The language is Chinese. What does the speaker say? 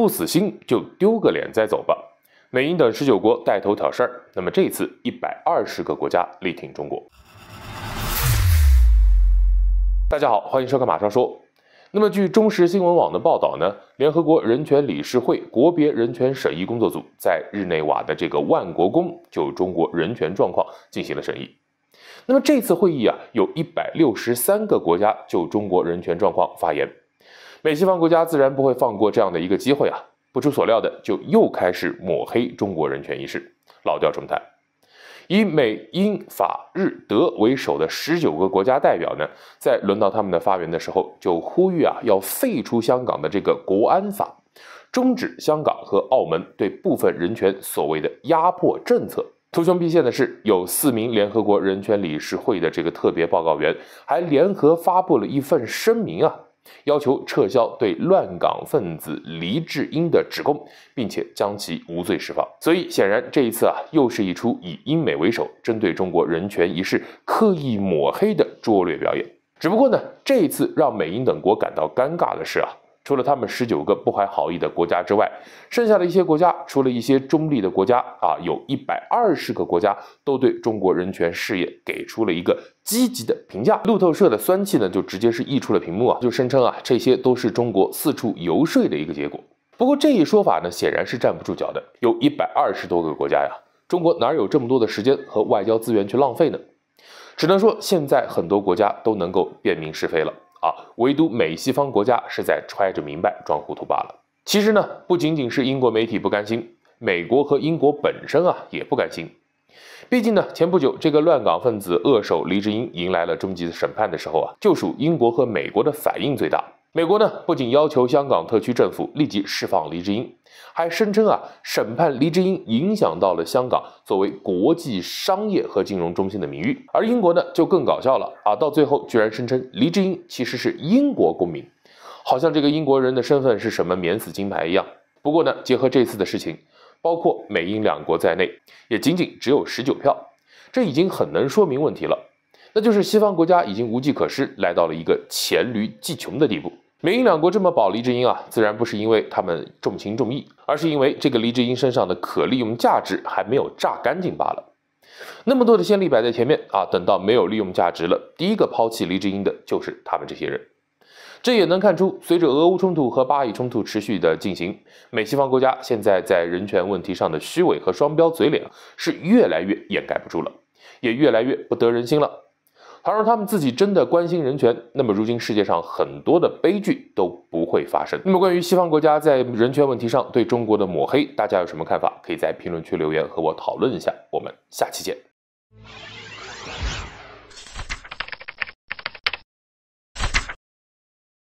不死心就丢个脸再走吧。美英等十九国带头挑事儿，那么这次一百二十个国家力挺中国。大家好，欢迎收看《马上说》。那么，据中时新闻网的报道呢，联合国人权理事会国别人权审议工作组在日内瓦的这个万国宫就中国人权状况进行了审议。那么这次会议啊，有一百六十三个国家就中国人权状况发言。美西方国家自然不会放过这样的一个机会啊！不出所料的，就又开始抹黑中国人权一事，老调重弹。以美英法日德为首的十九个国家代表呢，在轮到他们的发言的时候，就呼吁啊要废除香港的这个国安法，终止香港和澳门对部分人权所谓的压迫政策。图穷匕见的是，有四名联合国人权理事会的这个特别报告员还联合发布了一份声明啊。要求撤销对乱港分子黎智英的指控，并且将其无罪释放。所以，显然这一次啊，又是一出以英美为首，针对中国人权一事刻意抹黑的拙劣表演。只不过呢，这一次让美英等国感到尴尬的是啊。除了他们十九个不怀好意的国家之外，剩下的一些国家，除了一些中立的国家啊，有一百二十个国家都对中国人权事业给出了一个积极的评价。路透社的酸气呢，就直接是溢出了屏幕啊，就声称啊，这些都是中国四处游说的一个结果。不过这一说法呢，显然是站不住脚的。有一百二十多个国家呀，中国哪有这么多的时间和外交资源去浪费呢？只能说现在很多国家都能够辨明是非了。啊，唯独美西方国家是在揣着明白装糊涂罢了。其实呢，不仅仅是英国媒体不甘心，美国和英国本身啊也不甘心。毕竟呢，前不久这个乱港分子扼守黎智英迎来了终极审判的时候啊，就属英国和美国的反应最大。美国呢，不仅要求香港特区政府立即释放黎智英。还声称啊，审判黎智英影响到了香港作为国际商业和金融中心的名誉。而英国呢，就更搞笑了啊，到最后居然声称黎智英其实是英国公民，好像这个英国人的身份是什么免死金牌一样。不过呢，结合这次的事情，包括美英两国在内，也仅仅只有十九票，这已经很能说明问题了，那就是西方国家已经无计可施，来到了一个黔驴技穷的地步。美英两国这么保黎智英啊，自然不是因为他们重情重义，而是因为这个黎智英身上的可利用价值还没有榨干净罢了。那么多的先例摆在前面啊，等到没有利用价值了，第一个抛弃黎智英的就是他们这些人。这也能看出，随着俄乌冲突和巴以冲突持续的进行，美西方国家现在在人权问题上的虚伪和双标嘴脸是越来越掩盖不住了，也越来越不得人心了。倘若他们自己真的关心人权，那么如今世界上很多的悲剧都不会发生。那么关于西方国家在人权问题上对中国的抹黑，大家有什么看法？可以在评论区留言和我讨论一下。我们下期见。